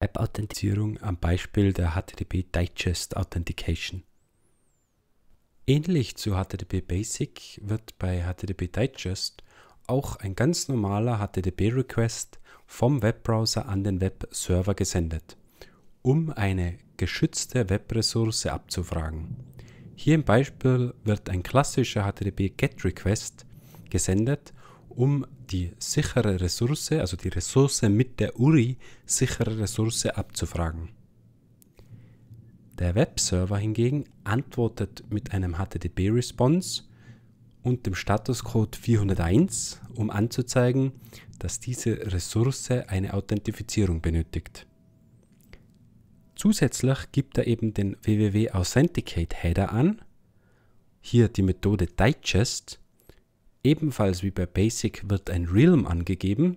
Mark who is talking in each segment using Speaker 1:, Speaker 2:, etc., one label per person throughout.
Speaker 1: Web-Authentifizierung am Beispiel der HTTP Digest Authentication. Ähnlich zu HTTP Basic wird bei HTTP Digest auch ein ganz normaler HTTP-Request vom Webbrowser an den Webserver gesendet, um eine geschützte Webressource abzufragen. Hier im Beispiel wird ein klassischer HTTP GET-Request gesendet um die sichere Ressource, also die Ressource mit der URI, sichere Ressource abzufragen. Der Webserver hingegen antwortet mit einem HTTP-Response und dem Statuscode 401, um anzuzeigen, dass diese Ressource eine Authentifizierung benötigt. Zusätzlich gibt er eben den wwwauthenticate header an, hier die Methode digest Ebenfalls wie bei Basic wird ein Realm angegeben,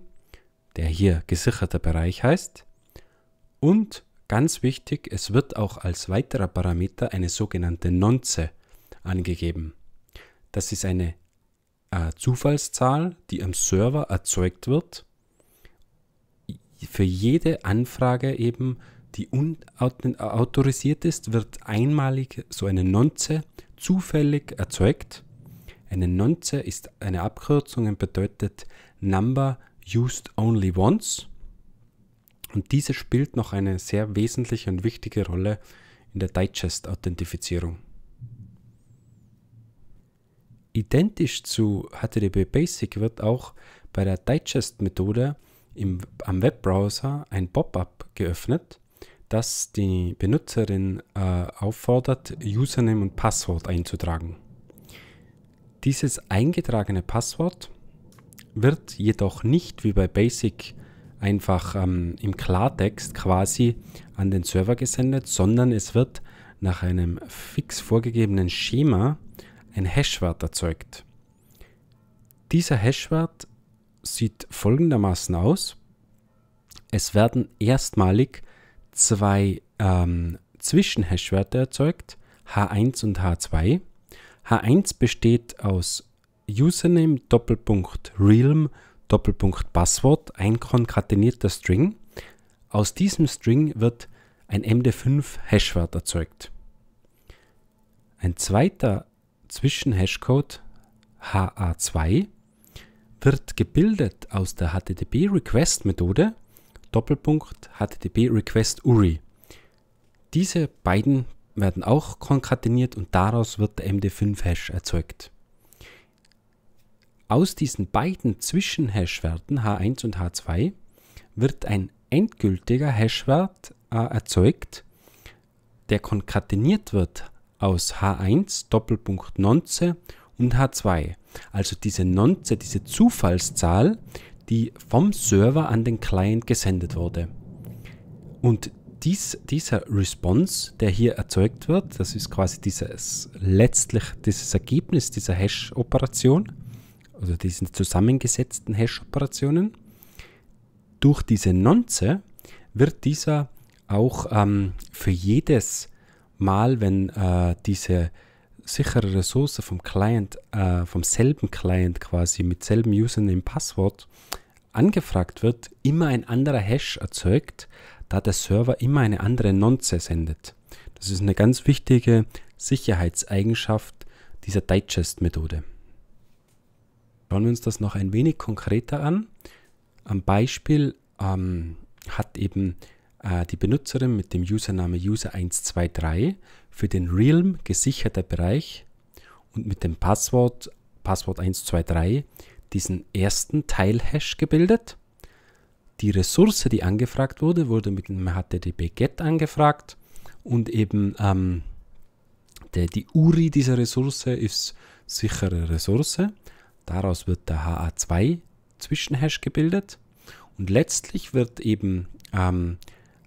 Speaker 1: der hier gesicherter Bereich heißt. Und ganz wichtig, es wird auch als weiterer Parameter eine sogenannte Nonce angegeben. Das ist eine äh, Zufallszahl, die am Server erzeugt wird. Für jede Anfrage eben, die unautorisiert ist, wird einmalig so eine Nonce zufällig erzeugt eine Nonce ist eine Abkürzung und bedeutet Number Used Only Once. Und diese spielt noch eine sehr wesentliche und wichtige Rolle in der Digest-Authentifizierung. Identisch zu HTTP Basic wird auch bei der Digest-Methode am Webbrowser ein Pop-up geöffnet, das die Benutzerin äh, auffordert, Username und Passwort einzutragen. Dieses eingetragene Passwort wird jedoch nicht wie bei Basic einfach ähm, im Klartext quasi an den Server gesendet, sondern es wird nach einem fix vorgegebenen Schema ein Hashwert erzeugt. Dieser Hashwert sieht folgendermaßen aus. Es werden erstmalig zwei ähm, Zwischenhashwerte erzeugt, H1 und H2. H1 besteht aus Username Doppelpunkt Realm Doppelpunkt Passwort, ein konkatenierter String. Aus diesem String wird ein MD5 Hashwort erzeugt. Ein zweiter Zwischenhashcode HA2 wird gebildet aus der HTTP Request Methode Doppelpunkt HTTP Request URI. Diese beiden werden auch konkateniert und daraus wird der MD5-Hash erzeugt. Aus diesen beiden Zwischenhash-Werten H1 und H2 wird ein endgültiger Hashwert äh, erzeugt, der konkateniert wird aus H1 Doppelpunkt Nonce und H2. Also diese Nonce, diese Zufallszahl, die vom Server an den Client gesendet wurde. Und dies, dieser Response, der hier erzeugt wird, das ist quasi dieses, letztlich dieses Ergebnis dieser Hash-Operation, also diesen zusammengesetzten Hash-Operationen, durch diese Nonce wird dieser auch ähm, für jedes Mal, wenn äh, diese sichere Ressource vom Client, äh, vom selben Client quasi mit selben Username Passwort angefragt wird, immer ein anderer Hash erzeugt, da der Server immer eine andere Nonce sendet. Das ist eine ganz wichtige Sicherheitseigenschaft dieser Digest-Methode. Schauen wir uns das noch ein wenig konkreter an. Am Beispiel ähm, hat eben äh, die Benutzerin mit dem Username user123 für den Realm gesicherter Bereich und mit dem Passwort Passwort 123 diesen ersten Teil-Hash gebildet die Ressource, die angefragt wurde, wurde mit einem HTTP-GET e angefragt und eben ähm, der, die URI dieser Ressource ist sichere Ressource. Daraus wird der HA2-Zwischenhash gebildet und letztlich wird eben ähm,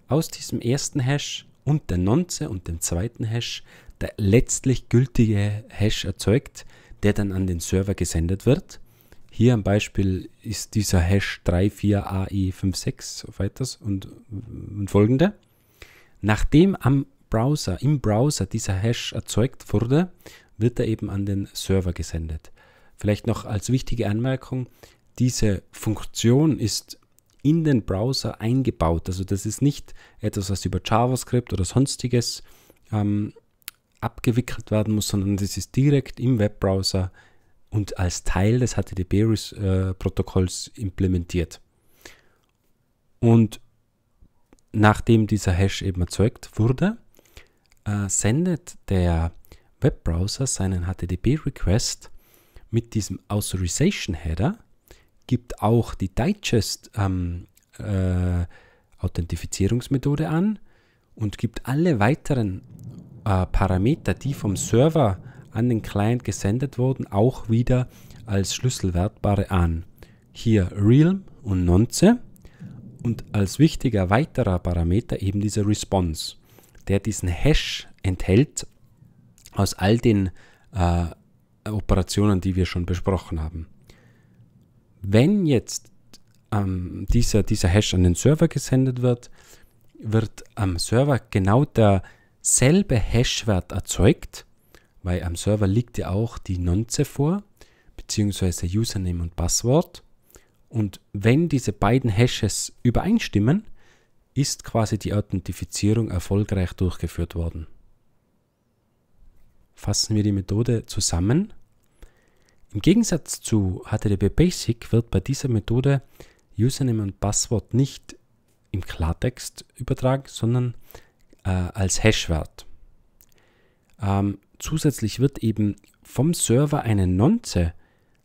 Speaker 1: aus diesem ersten Hash und der Nonce und dem zweiten Hash der letztlich gültige Hash erzeugt, der dann an den Server gesendet wird. Hier am Beispiel ist dieser Hash 34AE56 weiters und, und folgende. Nachdem am Browser, im Browser dieser Hash erzeugt wurde, wird er eben an den Server gesendet. Vielleicht noch als wichtige Anmerkung, diese Funktion ist in den Browser eingebaut. Also das ist nicht etwas, was über JavaScript oder sonstiges ähm, abgewickelt werden muss, sondern das ist direkt im Webbrowser eingebaut und als Teil des HTTP-Protokolls äh, implementiert. Und nachdem dieser Hash eben erzeugt wurde, äh, sendet der Webbrowser seinen HTTP-Request mit diesem Authorization-Header, gibt auch die Digest-Authentifizierungsmethode ähm, äh, an und gibt alle weiteren äh, Parameter, die vom Server an den Client gesendet wurden, auch wieder als Schlüsselwertbare an. Hier Realm und Nonce und als wichtiger weiterer Parameter eben dieser Response, der diesen Hash enthält aus all den äh, Operationen, die wir schon besprochen haben. Wenn jetzt ähm, dieser, dieser Hash an den Server gesendet wird, wird am Server genau derselbe Hashwert erzeugt, weil am Server liegt ja auch die Nonce vor, beziehungsweise Username und Passwort. Und wenn diese beiden Hashes übereinstimmen, ist quasi die Authentifizierung erfolgreich durchgeführt worden. Fassen wir die Methode zusammen. Im Gegensatz zu HTTP Basic wird bei dieser Methode Username und Passwort nicht im Klartext übertragen, sondern äh, als Hashwert. Ähm, zusätzlich wird eben vom Server eine Nonce,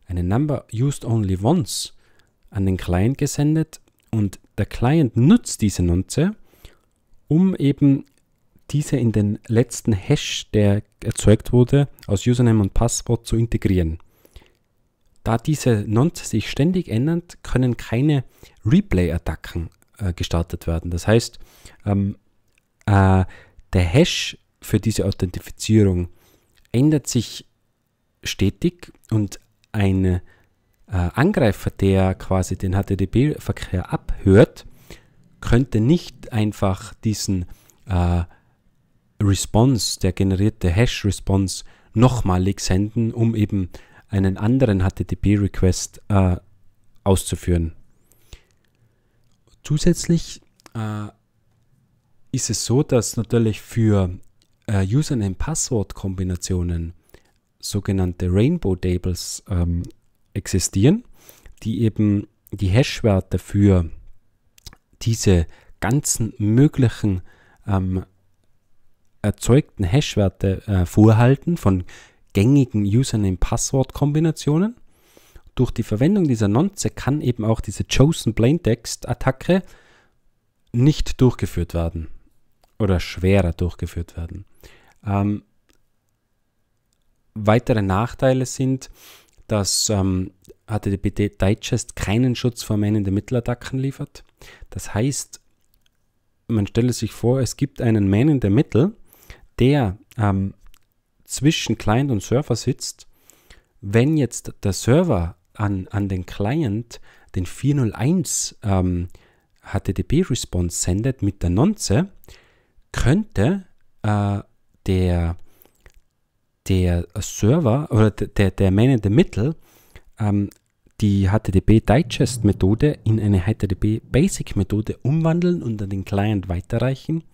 Speaker 1: eine Number Used Only Once, an den Client gesendet und der Client nutzt diese Nonce, um eben diese in den letzten Hash, der erzeugt wurde, aus Username und Passwort zu integrieren. Da diese Nonce sich ständig ändert, können keine Replay-Attacken äh, gestartet werden. Das heißt, ähm, äh, der Hash für diese Authentifizierung ändert sich stetig und ein äh, Angreifer, der quasi den HTTP-Verkehr abhört, könnte nicht einfach diesen äh, Response, der generierte Hash-Response, nochmalig senden, um eben einen anderen HTTP-Request äh, auszuführen. Zusätzlich äh, ist es so, dass natürlich für äh, Username-Passwort-Kombinationen, sogenannte Rainbow-Tables, ähm, existieren, die eben die Hash-Werte für diese ganzen möglichen ähm, erzeugten Hash-Werte äh, vorhalten von gängigen Username-Passwort-Kombinationen. Durch die Verwendung dieser Nonce kann eben auch diese Chosen Plaintext-Attacke nicht durchgeführt werden oder schwerer durchgeführt werden. Ähm, weitere Nachteile sind, dass ähm, HTTP Digest keinen Schutz vor managenden Mittelattacken liefert. Das heißt, man stelle sich vor, es gibt einen Man in der Mitte, der ähm, zwischen Client und Server sitzt. Wenn jetzt der Server an, an den Client den 401 ähm, HTTP-Response sendet mit der Nonce, könnte äh, der, der Server oder der, der Man in the Middle ähm, die HTTP Digest Methode in eine HTTP Basic Methode umwandeln und an den Client weiterreichen.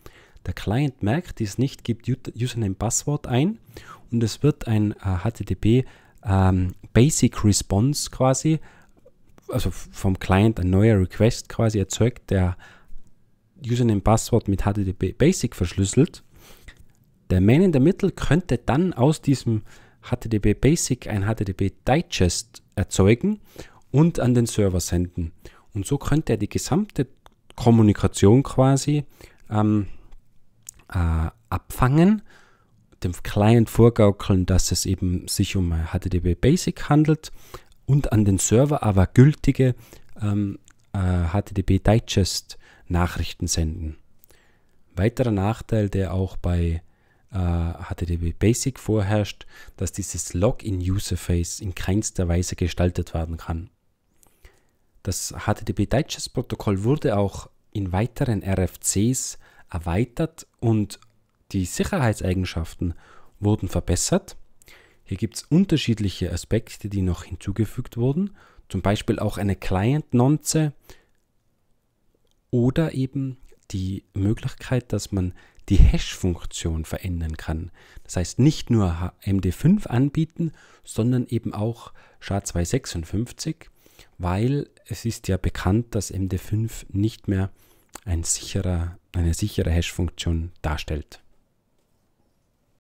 Speaker 1: Der Client merkt, dies nicht, gibt Username Passwort ein und es wird ein äh, HTTP ähm, Basic Response quasi, also vom Client ein neuer Request quasi erzeugt, der Username Passwort mit HTTP Basic verschlüsselt, der Man in the Middle könnte dann aus diesem HTTP Basic ein HTTP Digest erzeugen und an den Server senden. Und so könnte er die gesamte Kommunikation quasi ähm, äh, abfangen, dem Client vorgaukeln, dass es eben sich um HTTP Basic handelt und an den Server aber gültige ähm, äh, HTTP Digest Nachrichten senden. Weiterer Nachteil, der auch bei äh, HTTP Basic vorherrscht, dass dieses Login-Userface in keinster Weise gestaltet werden kann. Das HTTP Digest Protokoll wurde auch in weiteren RFCs erweitert und die Sicherheitseigenschaften wurden verbessert. Hier gibt es unterschiedliche Aspekte, die noch hinzugefügt wurden, zum Beispiel auch eine Client-Nonce, oder eben die Möglichkeit, dass man die Hash-Funktion verändern kann. Das heißt, nicht nur MD5 anbieten, sondern eben auch SHA-256, weil es ist ja bekannt, dass MD5 nicht mehr ein sicherer, eine sichere Hash-Funktion darstellt.